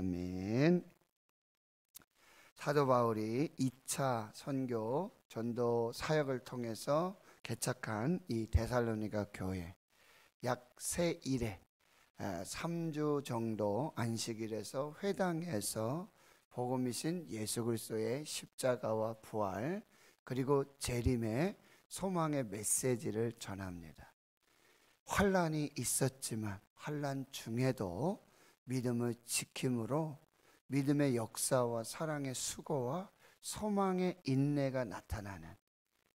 아멘. 사도 바울이 2차 선교 전도 사역을 통해서 개척한 이 데살로니가 교회 약세 일에 3주 정도 안식일에서 회당에서 복음이신 예수 그리스도의 십자가와 부활 그리고 재림의 소망의 메시지를 전합니다. 환란이 있었지만 환란 중에도 믿음을 지킴으로 믿음의 역사와 사랑의 수고와 소망의 인내가 나타나는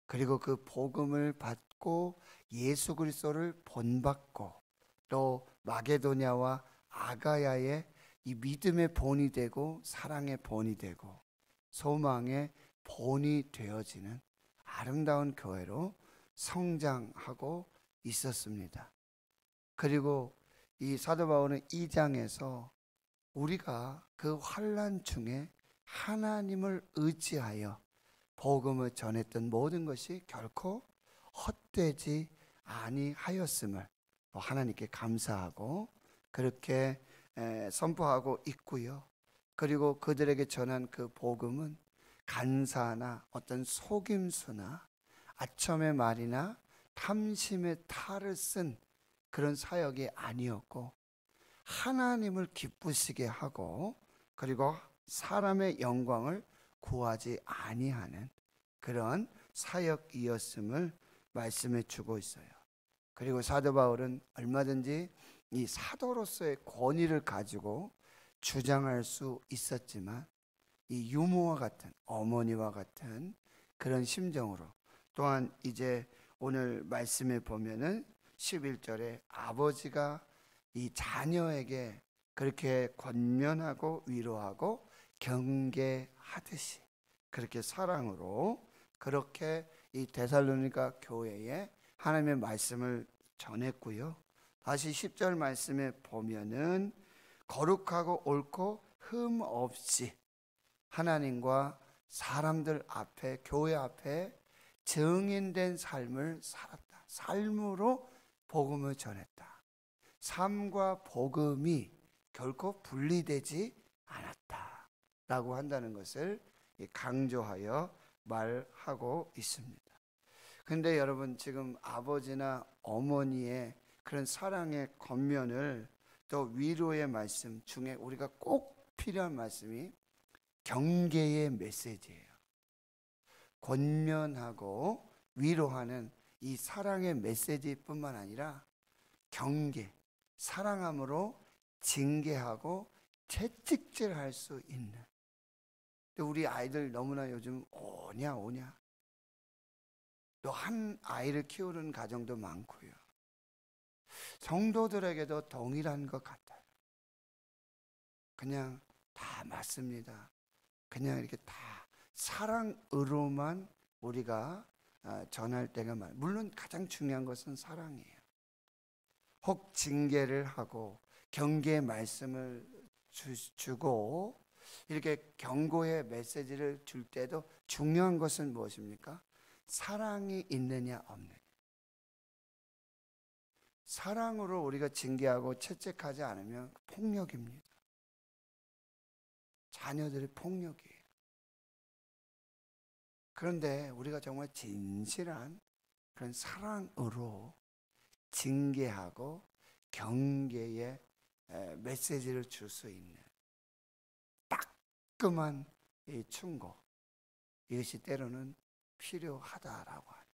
그리고 그 복음을 받고 예수 그리스도를 본받고 또 마게도냐와 아가야의 이 믿음의 본이 되고 사랑의 본이 되고 소망의 본이 되어지는 아름다운 교회로 성장하고 있었습니다. 그리고 이 사도 바울은 이장에서 우리가 그 환란 중에 하나님을 의지하여 복음을 전했던 모든 것이 결코 헛되지 아니하였음을 하나님께 감사하고 그렇게 선포하고 있고요. 그리고 그들에게 전한 그 복음은 간사나 어떤 속임수나 아첨의 말이나 탐심의 탈을 쓴 그런 사역이 아니었고 하나님을 기쁘시게 하고 그리고 사람의 영광을 구하지 아니하는 그런 사역이었음을 말씀해 주고 있어요. 그리고 사도 바울은 얼마든지 이 사도로서의 권위를 가지고 주장할 수 있었지만 이 유모와 같은 어머니와 같은 그런 심정으로 또한 이제 오늘 말씀에 보면은 11절에 아버지가 이 자녀에게 그렇게 권면하고 위로하고 경계하듯이 그렇게 사랑으로 그렇게 이 데살로니가 교회에 하나님의 말씀을 전했고요. 다시 10절 말씀에 보면은 거룩하고 옳고 흠 없이 하나님과 사람들 앞에 교회 앞에 증인된 삶을 살았다. 삶으로 복음을 전했다. 삶과 복음이 결코 분리되지 않았다라고 한다는 것을 강조하여 말하고 있습니다. 근데 여러분 지금 아버지나 어머니의 그런 사랑의 겉면을 또 위로의 말씀 중에 우리가 꼭 필요한 말씀이 경계의 메시지예요. 권면하고 위로하는 이 사랑의 메시지뿐만 아니라 경계, 사랑함으로 징계하고 채찍질할 수 있는. 우리 아이들 너무나 요즘 오냐 오냐. 또 한 아이를 키우는 가정도 많고요. 성도들에게도 동일한 것 같아요. 그냥 다 맞습니다. 그냥 이렇게 다 사랑으로만 우리가 어, 전할 때가 많 물론 가장 중요한 것은 사랑이에요. 혹 징계를 하고 경계 말씀을 주, 고 이렇게 경고의 메시지를 줄 때도 중요한 것은 무엇입니까? 사랑이 있느냐 없느냐. 사랑으로 우리가 징계하고 채찍하지 않으면 폭력입니다. 자녀들의 폭력이 그런데 우리가 정말 진실한 그런 사랑으로 징계하고 경계의 메시지를 줄 수 있는 따끔한 이 충고 이것이 때로는 필요하다라고 합니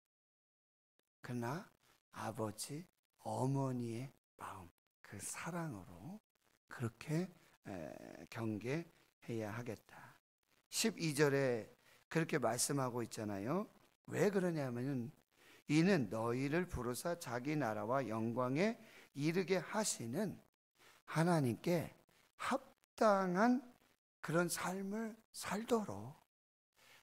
그러나 아버지 어머니의 마음 그 사랑으로 그렇게 경계해야 하겠다. 12절에 그렇게 말씀하고 있잖아요. 왜 그러냐면은 이는 너희를 부르사 자기 나라와 영광에 이르게 하시는 하나님께 합당한 그런 삶을 살도록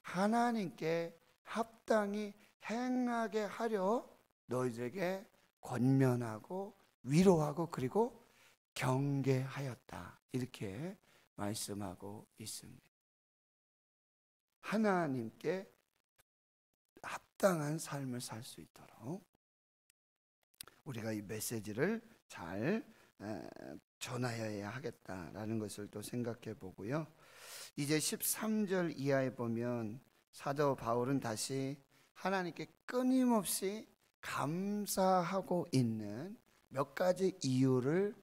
하나님께 합당히 행하게 하려 너희들에게 권면하고 위로하고 그리고 경계하였다. 이렇게 말씀하고 있습니다. 하나님께 합당한 삶을 살 수 있도록 우리가 이 메시지를 잘 전하여야 하겠다라는 것을 또 생각해 보고요. 이제 13절 이하에 보면 사도 바울은 다시 하나님께 끊임없이 감사하고 있는 몇 가지 이유를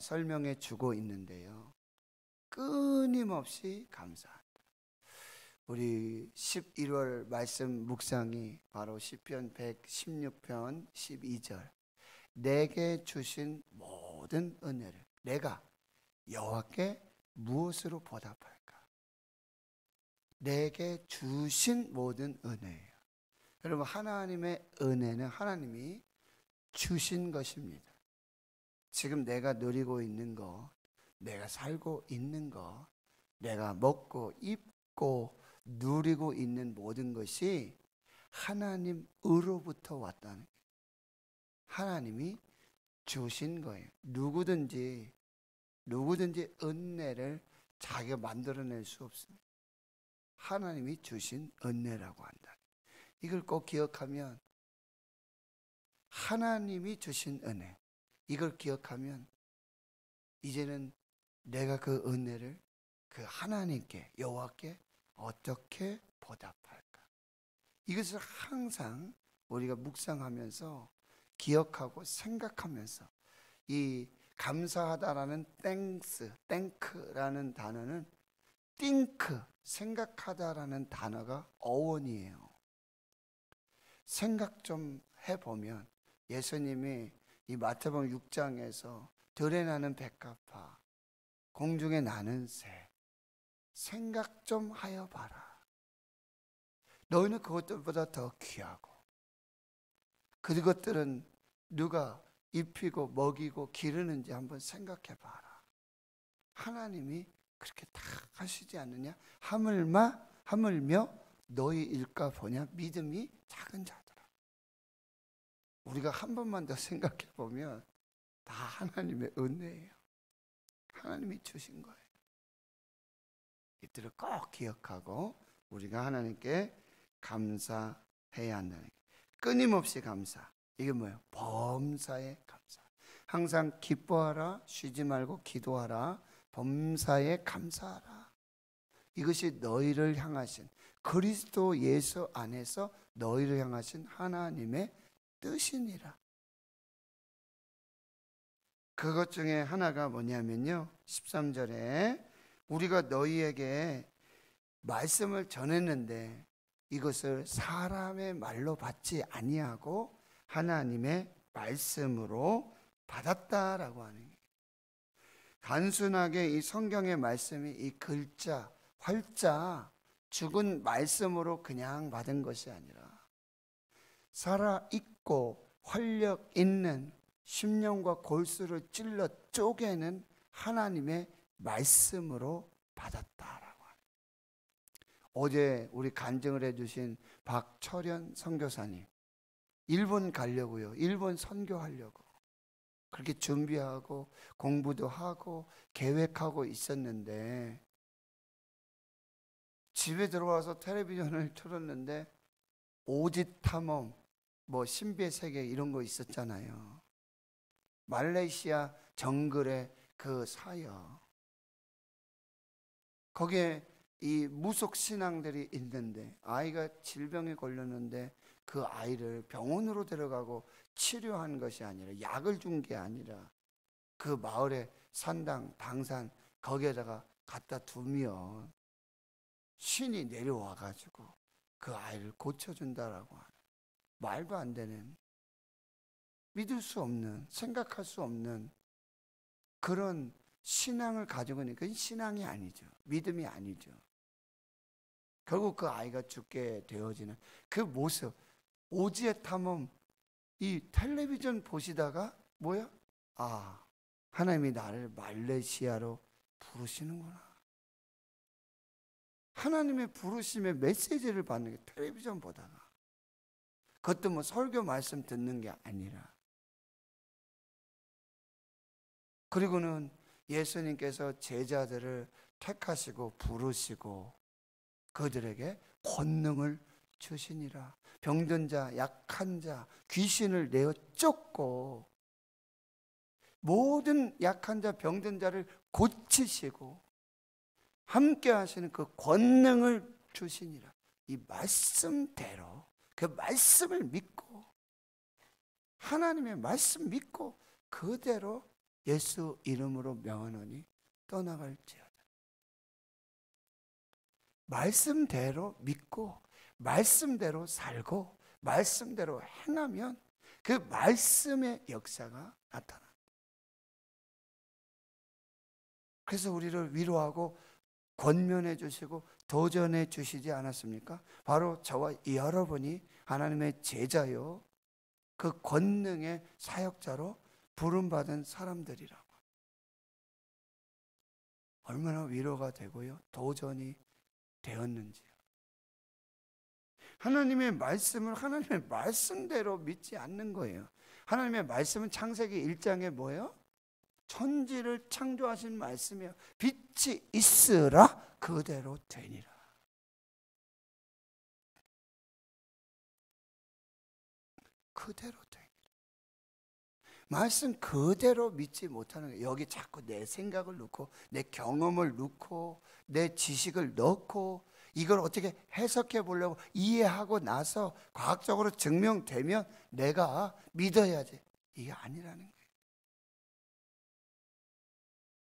설명해 주고 있는데요. 끊임없이 감사. 우리 11월 말씀 묵상이 바로 시편 116편 12절. 내게 주신 모든 은혜를 내가 여호와께 무엇으로 보답할까? 내게 주신 모든 은혜예요. 여러분 하나님의 은혜는 하나님이 주신 것입니다. 지금 내가 누리고 있는 것, 내가 살고 있는 것, 내가 먹고 입고 누리고 있는 모든 것이 하나님으로부터 왔다는 하나님이 주신 거예요. 누구든지 누구든지 은혜를 자기가 만들어낼 수 없습니다. 하나님이 주신 은혜라고 한다. 이걸 꼭 기억하면 하나님이 주신 은혜 이걸 기억하면 이제는 내가 그 은혜를 그 하나님께 여호와께 어떻게 보답할까? 이것을 항상 우리가 묵상하면서 기억하고 생각하면서 이 감사하다라는 땡스, 땡크라는 단어는 띵크, 생각하다라는 단어가 어원이에요. 생각 좀 해보면 예수님이 이 마태복음 6장에서 들에 나는 백합화, 공중에 나는 새, 생각 좀 하여 봐라. 너희는 그것들보다 더 귀하고 그것들은 누가 입히고 먹이고 기르는지 한번 생각해 봐라. 하나님이 그렇게 다 하시지 않느냐? 하물마 하물며 너희 일까 보냐? 믿음이 작은 자들아. 우리가 한 번만 더 생각해 보면 다 하나님의 은혜예요. 하나님이 주신 거예요. 이들을 꼭 기억하고 우리가 하나님께 감사해야 한다는 끊임없이 감사. 이게 뭐예요? 범사의 감사. 항상 기뻐하라, 쉬지 말고 기도하라, 범사에 감사하라. 이것이 너희를 향하신 그리스도 예수 안에서 너희를 향하신 하나님의 뜻이니라. 그것 중에 하나가 뭐냐면요. 13절에 우리가 너희에게 말씀을 전했는데 이것을 사람의 말로 받지 아니하고 하나님의 말씀으로 받았다라고 하는 단순하게 이 성경의 말씀이 이 글자, 활자, 죽은 말씀으로 그냥 받은 것이 아니라 살아 있고 활력 있는 심령과 골수를 찔러 쪼개는 하나님의 말씀으로 받았다라고 합니다. 어제 우리 간증을 해주신 박철현 선교사님 일본 가려고요. 일본 선교하려고 그렇게 준비하고 공부도 하고 계획하고 있었는데 집에 들어와서 텔레비전을 틀었는데 오짓 탐험 뭐 신비의 세계 이런 거 있었잖아요. 말레이시아 정글의 그 사역 거기에 이 무속 신앙들이 있는데 아이가 질병에 걸렸는데 그 아이를 병원으로 데려가고 치료한 것이 아니라 약을 준 게 아니라 그 마을의 산당 당산 거기에다가 갖다 두면 신이 내려와 가지고 그 아이를 고쳐준다라고 하는 말도 안 되는 믿을 수 없는 생각할 수 없는 그런 신앙을 가지고 있니까 신앙이 아니죠. 믿음이 아니죠. 결국 그 아이가 죽게 되어지는 그 모습. 오지의 탐험, 이 텔레비전 보시다가 뭐야? 아, 하나님이 나를 말레이시아로 부르시는구나. 하나님의 부르심의 메시지를 받는 게 텔레비전 보다가. 그것도 뭐 설교 말씀 듣는 게 아니라. 그리고는 예수님께서 제자들을 택하시고 부르시고 그들에게 권능을 주시니라. 병든 자, 약한 자, 귀신을 내어 쫓고 모든 약한 자, 병든 자를 고치시고 함께 하시는 그 권능을 주시니라. 이 말씀대로 그 말씀을 믿고 하나님의 말씀 믿고 그대로 예수 이름으로 명하노니 떠나갈지어다. 말씀대로 믿고 말씀대로 살고 말씀대로 행하면 그 말씀의 역사가 나타나. 그래서 우리를 위로하고 권면해 주시고 도전해 주시지 않았습니까? 바로 저와 여러분이 하나님의 제자요 그 권능의 사역자로 부름받은 사람들이라고. 얼마나 위로가 되고요. 도전이 되었는지요. 하나님의 말씀을 하나님의 말씀대로 믿지 않는 거예요. 하나님의 말씀은 창세기 1장에 뭐예요? 천지를 창조하신 말씀이요. 빛이 있으라 그대로 되니라. 그대로 말씀 그대로 믿지 못하는 거예요. 여기 자꾸 내 생각을 넣고 내 경험을 넣고 내 지식을 넣고 이걸 어떻게 해석해 보려고 이해하고 나서 과학적으로 증명되면 내가 믿어야지. 이게 아니라는 거예요.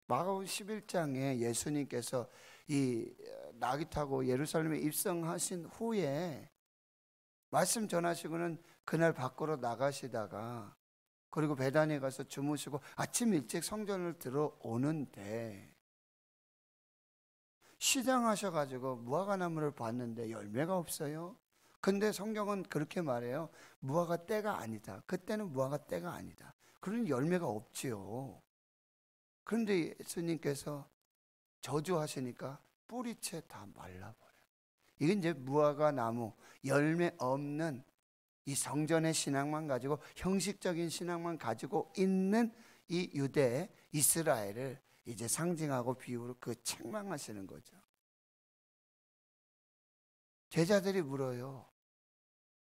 마가음 11장에 예수님께서 이 낙이 어, 타고 예루살렘에 입성하신 후에 말씀 전하시고는 그날 밖으로 나가시다가 그리고 배단에 가서 주무시고 아침 일찍 성전을 들어오는데 시장 하셔가지고 무화과 나무를 봤는데 열매가 없어요. 근데 성경은 그렇게 말해요. 무화과 때가 아니다. 그때는 무화과 때가 아니다. 그런 열매가 없지요. 그런데 예수님께서 저주하시니까 뿌리채 다 말라버려요. 이건 이제 무화과 나무 열매 없는 이 성전의 신앙만 가지고 형식적인 신앙만 가지고 있는 이 유대 이스라엘을 이제 상징하고 비유로 그 책망하시는 거죠. 제자들이 물어요.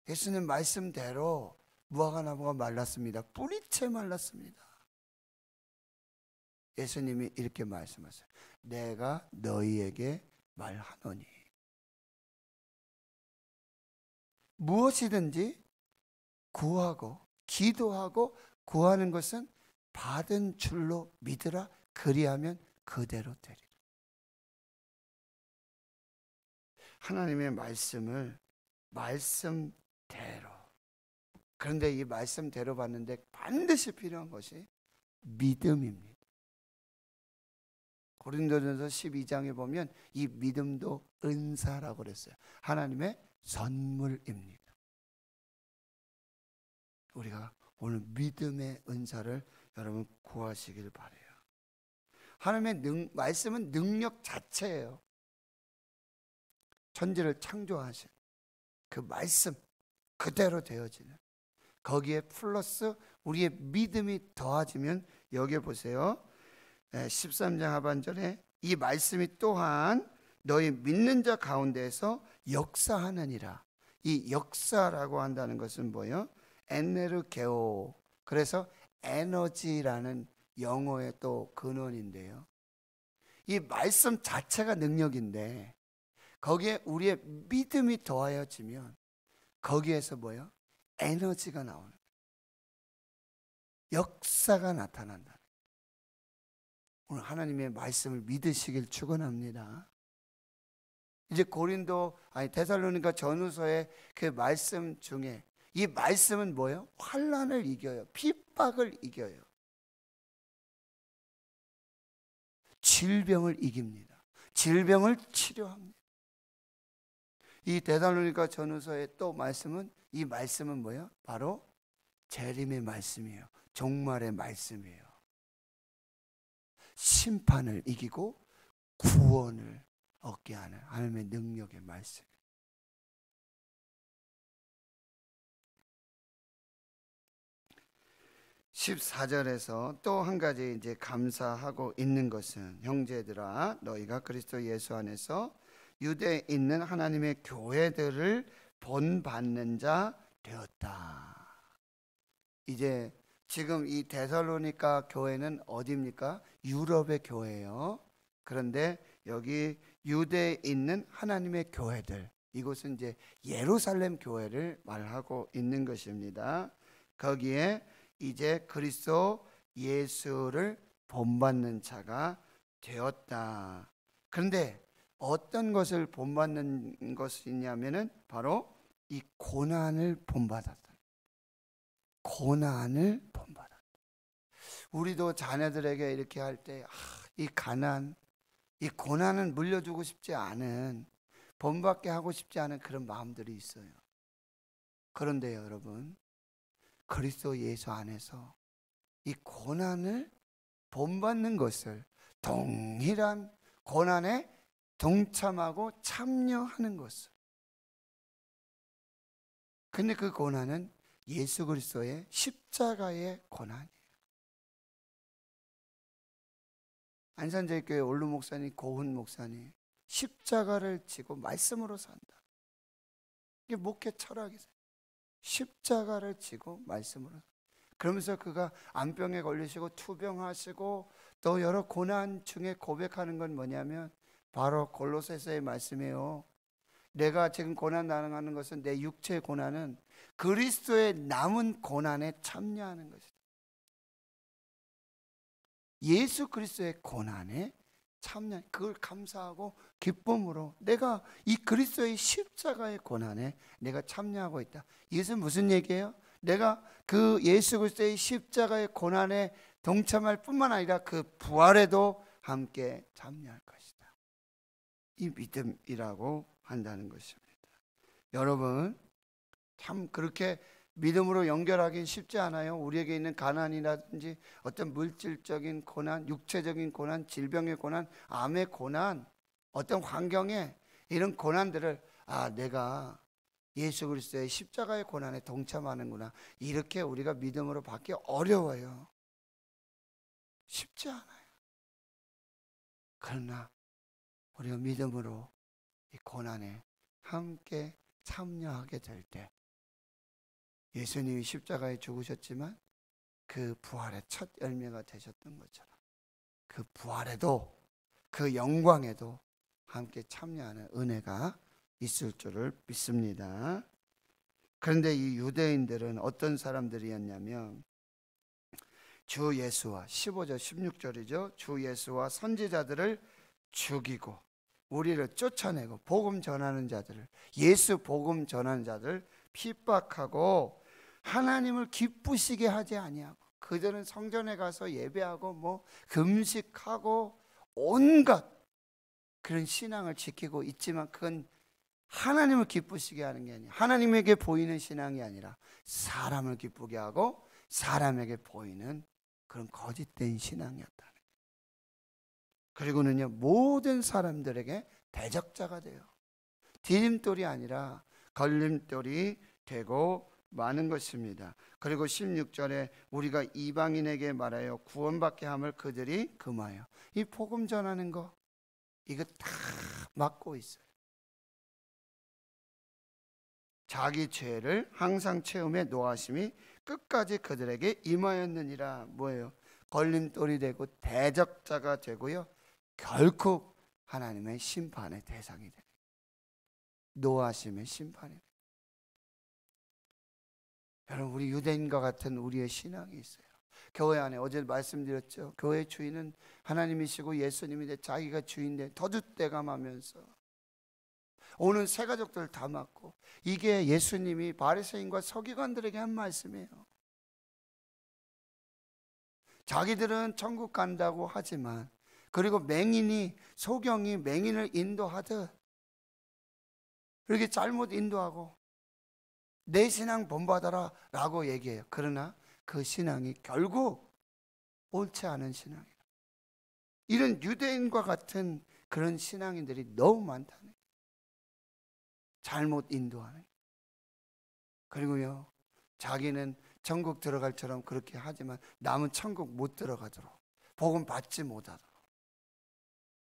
예수님 말씀대로 무화과나무가 말랐습니다. 뿌리채 말랐습니다. 예수님이 이렇게 말씀하세요. 내가 너희에게 말하노니. 무엇이든지 구하고 기도하고 구하는 것은 받은 줄로 믿으라 그리하면 그대로 되리라. 하나님의 말씀을 말씀대로 그런데 이 말씀대로 봤는데 반드시 필요한 것이 믿음입니다. 고린도전서 12장에 보면 이 믿음도 은사라고 그랬어요. 하나님의 선물입니다. 우리가 오늘 믿음의 은사를 여러분 구하시길 바래요. 하나님의 능, 말씀은 능력 자체예요. 천지를 창조하신 그 말씀 그대로 되어지는 거기에 플러스 우리의 믿음이 더해지면 여기 보세요. 13장 예, 하반절에 이 말씀이 또한 너희 믿는 자가운데에 역사하느니라. 이 역사라고 한다는 것은 뭐예요? 엔네르게오. 그래서 에너지라는 영어의 또 근원인데요. 이 말씀 자체가 능력인데 거기에 우리의 믿음이 더하여지면 거기에서 뭐요 에너지가 나오는 역사가 나타난다. 오늘 하나님의 말씀을 믿으시길 축원합니다. 이제 고린도 아니 데살로니가 전후서의 그 말씀 중에 이 말씀은 뭐예요? 환란을 이겨요. 핍박을 이겨요. 질병을 이깁니다. 질병을 치료합니다. 이 데살로니가 전후서의 또 말씀은 이 말씀은 뭐예요? 바로 재림의 말씀이에요. 종말의 말씀이에요. 심판을 이기고 구원을 얻게 하는 하나님의 능력의 말씀. 십사절에서 또 한 가지 이제 감사하고 있는 것은 형제들아 너희가 그리스도 예수 안에서 유대에 있는 하나님의 교회들을 본받는 자 되었다. 이제 지금 이 데살로니카 교회는 어디입니까? 유럽의 교회예요. 그런데 여기 유대에 있는 하나님의 교회들 이곳은 이제 예루살렘 교회를 말하고 있는 것입니다. 거기에 이제 그리스도 예수를 본받는 자가 되었다. 그런데 어떤 것을 본받는 것이냐면은 바로 이 고난을 본받았다. 고난을 본받았다. 우리도 자녀들에게 이렇게 할 때, 아, 가난, 이 고난은 물려주고 싶지 않은 본받게 하고 싶지 않은 그런 마음들이 있어요. 그런데 여러분 그리스도 예수 안에서 이 고난을 본받는 것을 동일한 고난에 동참하고 참여하는 것을. 근데 그 고난은 예수 그리스도의 십자가의 고난이에요. 안산제일교회 올루 목사님, 고훈 목사님 십자가를 지고 말씀으로 산다. 이게 목회 철학이세요. 십자가를 지고 말씀으로. 그러면서 그가 암병에 걸리시고 투병하시고 또 여러 고난 중에 고백하는 건 뭐냐면 바로 골로새서의 말씀이에요. 내가 지금 고난 당하는 것은 내 육체의 고난은 그리스도의 남은 고난에 참여하는 것이다. 예수 그리스도의 고난에 참여 한 그걸 감사하고 기쁨으로 내가 이 그리스도의 십자가의 고난에 내가 참여하고 있다. 이것은 무슨 얘기예요? 내가 그 예수 그리스도의 십자가의 고난에 동참할 뿐만 아니라 그 부활에도 함께 참여할 것이다. 이 믿음이라고 한다는 것입니다. 여러분 참 그렇게 믿음으로 연결하기는 쉽지 않아요. 우리에게 있는 가난이라든지 어떤 물질적인 고난, 육체적인 고난, 질병의 고난, 암의 고난, 어떤 환경에 이런 고난들을 아, 내가 예수 그리스도의 십자가의 고난에 동참하는구나. 이렇게 우리가 믿음으로 받기 어려워요. 쉽지 않아요. 그러나 우리가 믿음으로 이 고난에 함께 참여하게 될때 예수님이 십자가에 죽으셨지만 그 부활의 첫 열매가 되셨던 것처럼 그 부활에도 그 영광에도 함께 참여하는 은혜가 있을 줄을 믿습니다. 그런데 이 유대인들은 어떤 사람들이었냐면 주 예수와 15절 16절이죠. 주 예수와 선지자들을 죽이고 우리를 쫓아내고 복음 전하는 자들을 예수 복음 전하는 자들을 핍박하고 하나님을 기쁘시게 하지 아니하고 그들은 성전에 가서 예배하고 뭐 금식하고 온갖 그런 신앙을 지키고 있지만 그건 하나님을 기쁘시게 하는 게 아니라 하나님에게 보이는 신앙이 아니라 사람을 기쁘게 하고 사람에게 보이는 그런 거짓된 신앙이었다. 그리고는요 모든 사람들에게 대적자가 돼요. 디딤돌이 아니라 걸림돌이 되고 많은 것입니다. 그리고 16절에 우리가 이방인에게 말하여 구원받게 함을 그들이 금하여. 이 복음 전하는 거 이거 다 막고 있어요. 자기 죄를 항상 체험해 노하심이 끝까지 그들에게 임하였느니라 뭐예요? 걸림돌이 되고 대적자가 되고요. 결코 하나님의 심판의 대상이 됩 노하심의 심판이 여러분 우리 유대인과 같은 우리의 신앙이 있어요. 교회 안에 어제 말씀드렸죠. 교회 주인은 하나님이시고 예수님인데 자기가 주인데 더줏대감하면서 오는 세 가족들 다 맞고 이게 예수님이 바리새인과 서기관들에게 한 말씀이에요. 자기들은 천국 간다고 하지만 그리고 맹인이 소경이 맹인을 인도하듯 이렇게 잘못 인도하고 내 신앙 본받아라 라고 얘기해요. 그러나 그 신앙이 결국 옳지 않은 신앙이다 이런 유대인과 같은 그런 신앙인들이 너무 많다는 잘못 인도하는 그리고요, 자기는 천국 들어갈처럼 그렇게 하지만 남은 천국 못 들어가도록, 복음 받지 못하도록.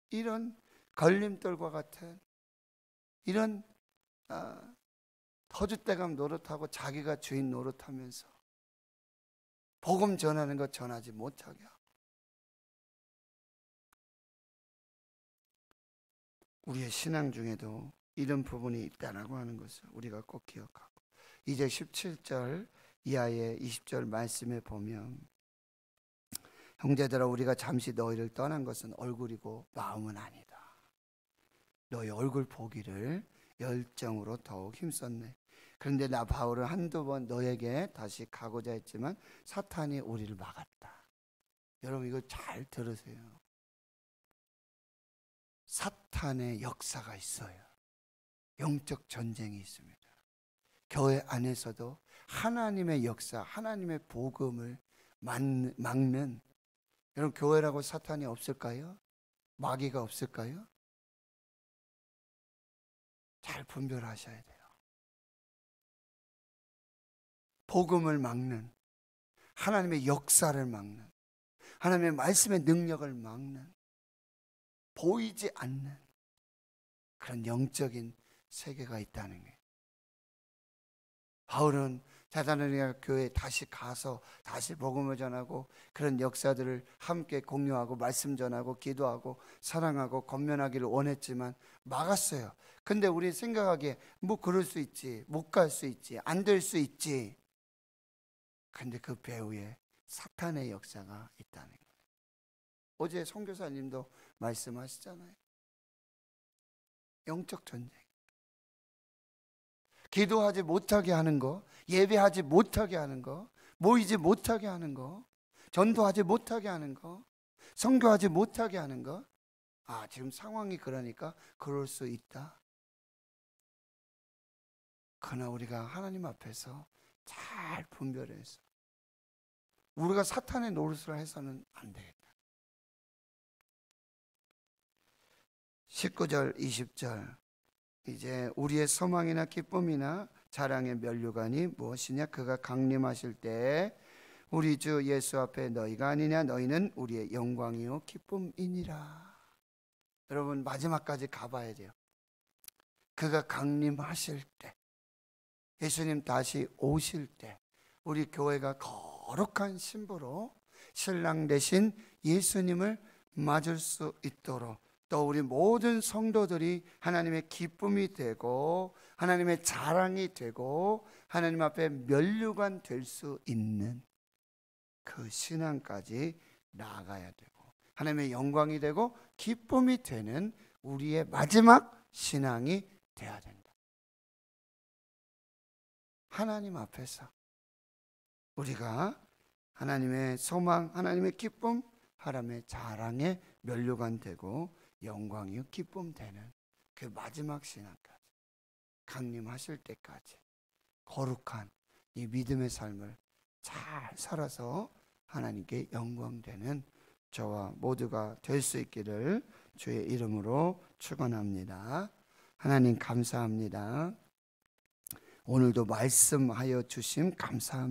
이런 걸림돌과 같은 이런 아, 터줏대감 노릇하고 자기가 주인 노릇하면서 복음 전하는 것 전하지 못하게 하고 우리의 신앙 중에도 이런 부분이 있다라고 하는 것을 우리가 꼭 기억하고 이제 17절 이하의 20절 말씀에 보면 형제들아 우리가 잠시 너희를 떠난 것은 얼굴이고 마음은 아니다. 너희 얼굴 보기를 열정으로 더욱 힘썼네. 그런데 나 바울은 한두 번 너에게 다시 가고자 했지만 사탄이 우리를 막았다. 여러분 이거 잘 들으세요. 사탄의 역사가 있어요. 영적 전쟁이 있습니다. 교회 안에서도 하나님의 역사, 하나님의 복음을 막는 여러분 교회라고 사탄이 없을까요? 마귀가 없을까요? 잘 분별하셔야 돼요. 복음을 막는 하나님의 역사를 막는 하나님의 말씀의 능력을 막는 보이지 않는 그런 영적인 세계가 있다는 게 바울은 자다르니아 교회에 다시 가서 다시 복음을 전하고 그런 역사들을 함께 공유하고 말씀 전하고 기도하고 사랑하고 건면하기를 원했지만 막았어요. 근데 우리 생각하기에 뭐 그럴 수 있지, 못 갈 수 있지, 안 될 수 있지. 근데 그 배후에 사탄의 역사가 있다는 거예요. 어제 성교사님도 말씀하시잖아요. 영적 전쟁. 기도하지 못하게 하는 거, 예배하지 못하게 하는 거, 모이지 못하게 하는 거, 전도하지 못하게 하는 거, 성교하지 못하게 하는 거. 아, 지금 상황이 그러니까 그럴 수 있다. 그러나 우리가 하나님 앞에서 잘 분별해서 우리가 사탄의 노릇을 해서는 안 되겠다. 19절, 20절. 이제 우리의 소망이나 기쁨이나 자랑의 면류관이 무엇이냐? 그가 강림하실 때 우리 주 예수 앞에 너희가 아니냐? 너희는 우리의 영광이요 기쁨이니라. 여러분 마지막까지 가봐야 돼요. 그가 강림하실 때 예수님 다시 오실 때 우리 교회가 거룩한 신부로 신랑 대신 예수님을 맞을 수 있도록 또 우리 모든 성도들이 하나님의 기쁨이 되고 하나님의 자랑이 되고 하나님 앞에 면류관 될 수 있는 그 신앙까지 나아가야 되고 하나님의 영광이 되고 기쁨이 되는 우리의 마지막 신앙이 되어야 된다. 하나님 앞에서 우리가 하나님의 소망, 하나님의 기쁨, 하나님의 자랑의 면류관 되고 영광이 기쁨 되는 그 마지막 신앙까지 강림하실 때까지 거룩한 이 믿음의 삶을 잘 살아서 하나님께 영광되는 저와 모두가 될 수 있기를 주의 이름으로 축원합니다. 하나님 감사합니다. 오늘도 말씀하여 주심 감사합니다.